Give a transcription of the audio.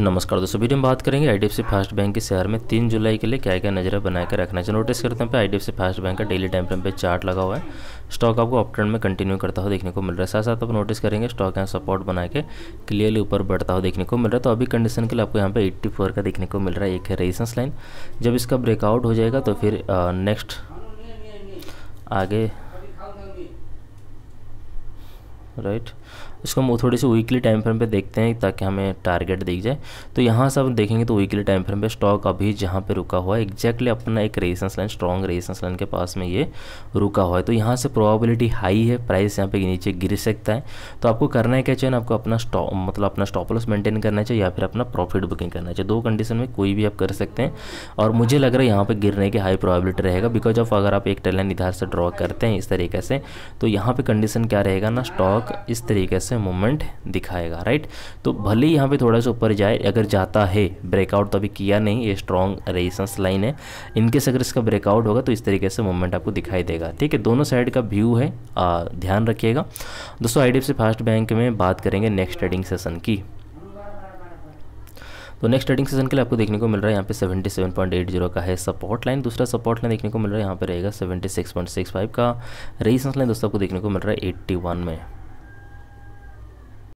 नमस्कार दोस्तों वीडियो में बात करेंगे आईडीएफसी फास्ट बैंक के शेयर में तीन जुलाई के लिए क्या क्या नजरें बनाकर रखना चाहिए नोटिस करते हैं एफ आईडीएफसी फास्ट बैंक का डेली टाइम फ्रेम पे चार्ट लगा हुआ है स्टॉक आपको अप ट्रेंड में कंटिन्यू करता हुआ देखने को मिल रहा है साथ साथ आप नोटिस करेंगे स्टॉक यहाँ सपोर्ट बना के क्लियरली ऊपर बढ़ता हुआ देखने को मिल रहा है तो अभी कंडीशन के लिए आपको यहाँ पे एट्टी का देखने को मिल रहा है एक है रेजिस्टेंस लाइन जब इसका ब्रेकआउट हो जाएगा तो फिर नेक्स्ट आगे राइट इसको हम थोड़ी सी वीकली टाइम फ्रेम पे देखते हैं ताकि हमें टारगेट दिख जाए तो यहाँ से हम देखेंगे तो वीकली टाइम फ्रेम पे स्टॉक अभी जहाँ पे रुका हुआ है एक्जैक्टली अपना एक resistance line strong resistance line के पास में ये रुका हुआ है तो यहाँ से प्रोबेबिलिटी हाई है प्राइस यहाँ पे नीचे गिर सकता है तो आपको करना है क्या चाहिए आपको अपना स्टॉक मतलब अपना स्टॉप लॉस मेंटेन करना चाहिए या फिर अपना प्रॉफिट बुकिंग करना चाहिए दो कंडीशन में कोई भी आप कर सकते हैं और मुझे लग रहा है यहाँ पर गिरने की हाई प्रॉबिलिटी रहेगा बिकॉज ऑफ अगर आप एक टेलन इधर से ड्रॉ करते हैं इस तरीके से तो यहाँ पर कंडीशन क्या रहेगा ना स्टॉक आपका इस तरीके से मूवमेंट दिखाएगा राइट तो भले ही यहाँ पे थोड़ा सा ऊपर जाए अगर जाता है ब्रेकआउट तो अभी किया नहीं ये स्ट्रॉन्ग रेजिस्टेंस लाइन है इनके से अगर इसका ब्रेकआउट होगा तो इस तरीके से मूवमेंट आपको दिखाई देगा ठीक है दोनों साइड का व्यू है आ, ध्यान रखिएगा दोस्तों आई फास्ट बैंक में बात करेंगे नेक्स्ट ट्रेडिंग सेशन की तो नेक्स्ट ट्रेडिंग सेशन के लिए आपको देखने को मिल रहा है यहाँ पे 77.80 का है सपोर्ट लाइन दूसरा सपोर्ट लाइन देखने को मिल रहा है यहाँ पे रहेगा 76.65 का रेजिस्टेंस लाइन दोस्तों आपको देखने को मिल रहा है 81 में